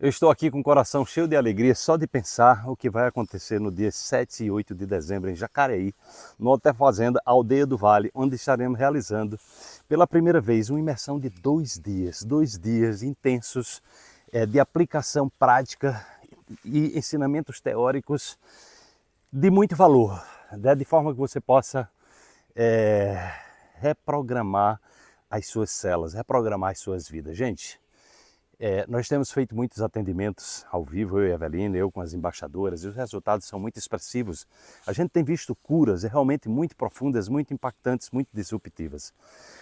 Eu estou aqui com o coração cheio de alegria só de pensar o que vai acontecer no dia 7 e 8 de dezembro em Jacareí, no Hotel Fazenda Aldeia do Vale, onde estaremos realizando pela primeira vez uma imersão de dois dias, dois dias intensos é, de aplicação prática e ensinamentos teóricos de muito valor, né? de forma que você possa é, reprogramar as suas celas, reprogramar as suas vidas. Gente, é, nós temos feito muitos atendimentos ao vivo, eu e a Evelina, eu com as embaixadoras, e os resultados são muito expressivos. A gente tem visto curas realmente muito profundas, muito impactantes, muito disruptivas.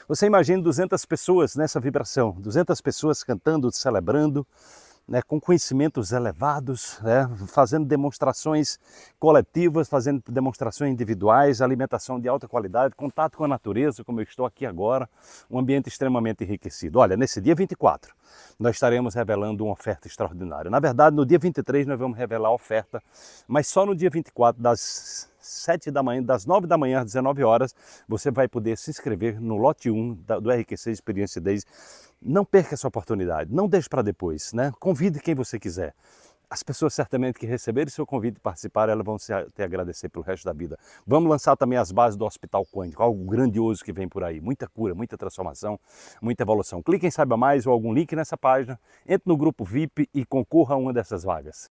Você imagina 200 pessoas nessa vibração, 200 pessoas cantando, celebrando, né, com conhecimentos elevados, né, fazendo demonstrações coletivas, fazendo demonstrações individuais, alimentação de alta qualidade, contato com a natureza, como eu estou aqui agora, um ambiente extremamente enriquecido. Olha, nesse dia 24, nós estaremos revelando uma oferta extraordinária. Na verdade, no dia 23 nós vamos revelar a oferta, mas só no dia 24 das sete da manhã, das 9 da manhã às 19 horas, você vai poder se inscrever no lote 1 do RQC Experiência Days. Não perca essa oportunidade, não deixe para depois, né? Convide quem você quiser. As pessoas certamente que receberem seu convite e participar elas vão te agradecer pelo resto da vida. Vamos lançar também as bases do Hospital Quântico, algo grandioso que vem por aí. Muita cura, muita transformação, muita evolução. Clique em Saiba Mais ou algum link nessa página, entre no grupo VIP e concorra a uma dessas vagas.